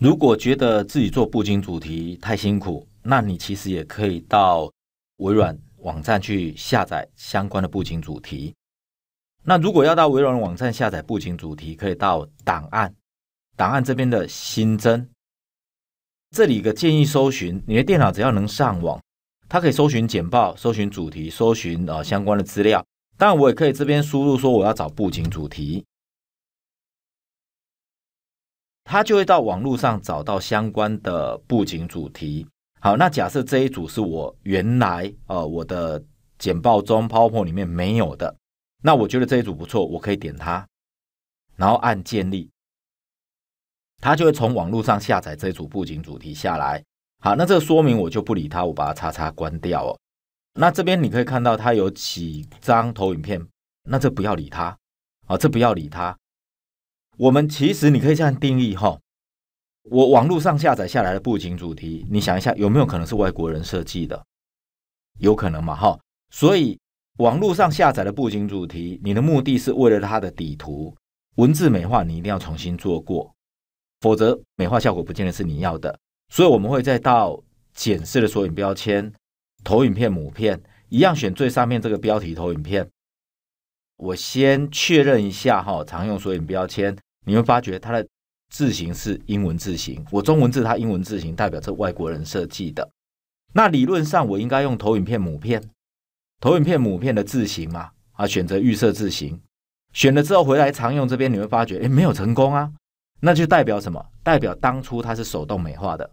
如果觉得自己做布景主题太辛苦，那你其实也可以到微软网站去下载相关的布景主题。那如果要到微软网站下载布景主题，可以到档案，档案这边的新增，这里一个建议搜寻，你的电脑只要能上网，它可以搜寻简报、搜寻主题、搜寻啊相关的资料。当然，我也可以这边输入说我要找布景主题。他就会到网络上找到相关的布景主题。好，那假设这一组是我原来呃我的简报中泡 t 里面没有的，那我觉得这一组不错，我可以点它，然后按建立，它就会从网络上下载这组布景主题下来。好，那这个说明我就不理它，我把它叉叉关掉哦。那这边你可以看到它有几张投影片，那这不要理它，啊，这不要理它。我们其实你可以这样定义哈，我网络上下载下来的布景主题，你想一下有没有可能是外国人设计的？有可能嘛哈？所以网络上下载的布景主题，你的目的是为了它的底图文字美化，你一定要重新做过，否则美化效果不见得是你要的。所以我们会再到简式的索引标签、投影片母片一样，选最上面这个标题投影片。我先确认一下哈，常用索引标签。你会发觉它的字形是英文字形，我中文字它英文字形代表这外国人设计的。那理论上我应该用投影片母片，投影片母片的字形嘛？啊，选择预设字形，选了之后回来常用这边，你会发觉哎，没有成功啊。那就代表什么？代表当初它是手动美化的，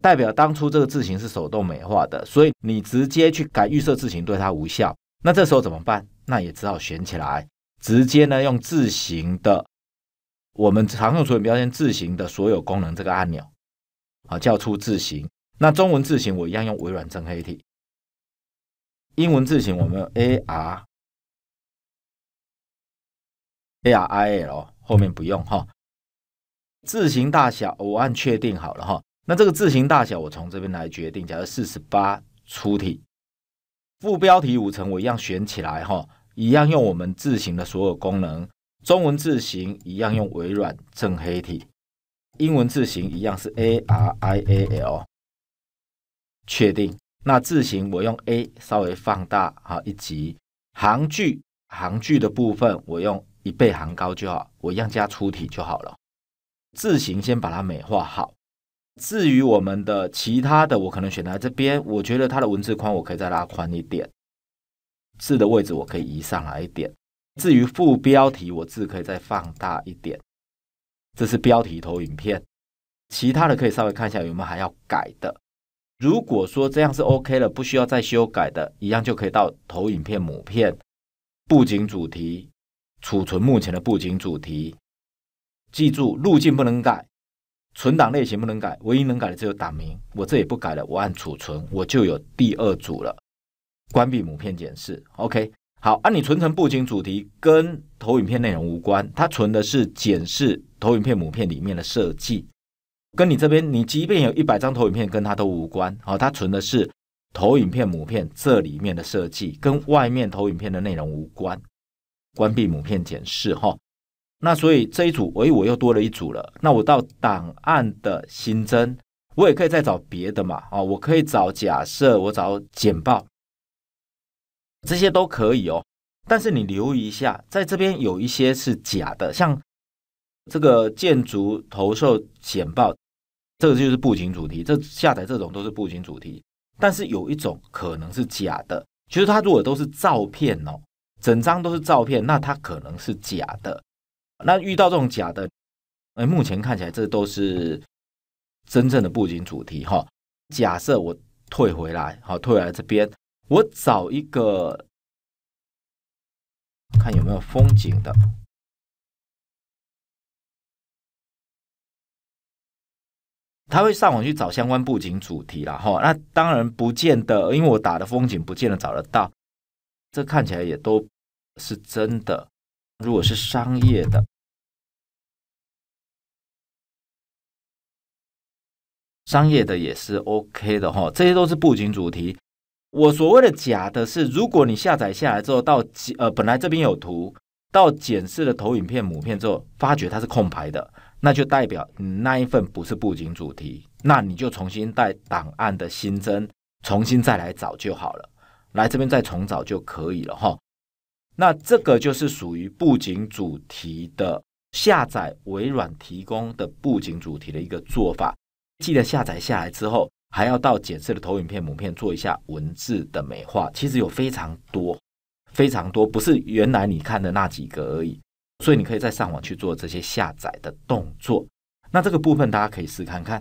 代表当初这个字形是手动美化的，所以你直接去改预设字形对它无效。那这时候怎么办？那也只好选起来，直接呢用字形的。我们常用所有标签字型的所有功能，这个按钮啊，叫出字型。那中文字型我一样用微软正黑体，英文字型我们用 A R A R I L，后面不用哈。字型大小我按确定好了哈。那这个字型大小我从这边来决定，假设四十八粗体，副标题五层我一样选起来哈，一样用我们字型的所有功能。中文字型一样用微软正黑体，英文字型一样是 Arial。确定，那字型我用 A 稍微放大啊一级，行距行距的部分我用一倍行高就好，我一样加粗体就好了。字型先把它美化好，至于我们的其他的，我可能选在这边，我觉得它的文字框我可以再拉宽一点，字的位置我可以移上来一点。至于副标题，我字可以再放大一点。这是标题投影片，其他的可以稍微看一下有没有还要改的。如果说这样是 OK 了，不需要再修改的，一样就可以到投影片母片、布景主题、储存目前的布景主题。记住，路径不能改，存档类型不能改，唯一能改的只有档名。我这也不改了，我按储存，我就有第二组了。关闭母片检视，OK。好，啊，你存成布景主题跟投影片内容无关，它存的是检示投影片母片里面的设计，跟你这边你即便有一百张投影片跟它都无关，哦，它存的是投影片母片这里面的设计，跟外面投影片的内容无关。关闭母片检视，哈，那所以这一组，哎，我又多了一组了。那我到档案的新增，我也可以再找别的嘛，啊，我可以找假设，我找简报。这些都可以哦，但是你留意一下，在这边有一些是假的，像这个建筑投售简报，这个就是布景主题，这下载这种都是布景主题。但是有一种可能是假的，其实它如果都是照片哦，整张都是照片，那它可能是假的。那遇到这种假的，哎，目前看起来这都是真正的布景主题哈。假设我退回来，好退回来这边。我找一个，看有没有风景的。他会上网去找相关布景主题了哈。那当然不见得，因为我打的风景不见得找得到。这看起来也都，是真的。如果是商业的，商业的也是 OK 的哈。这些都是布景主题。我所谓的假的是，如果你下载下来之后，到呃本来这边有图，到检视的投影片母片之后，发觉它是空白的，那就代表那一份不是布景主题，那你就重新带档案的新增，重新再来找就好了，来这边再重找就可以了哈。那这个就是属于布景主题的下载，微软提供的布景主题的一个做法，记得下载下来之后。还要到检测的投影片母片做一下文字的美化，其实有非常多、非常多，不是原来你看的那几个而已。所以你可以在上网去做这些下载的动作。那这个部分大家可以试看看。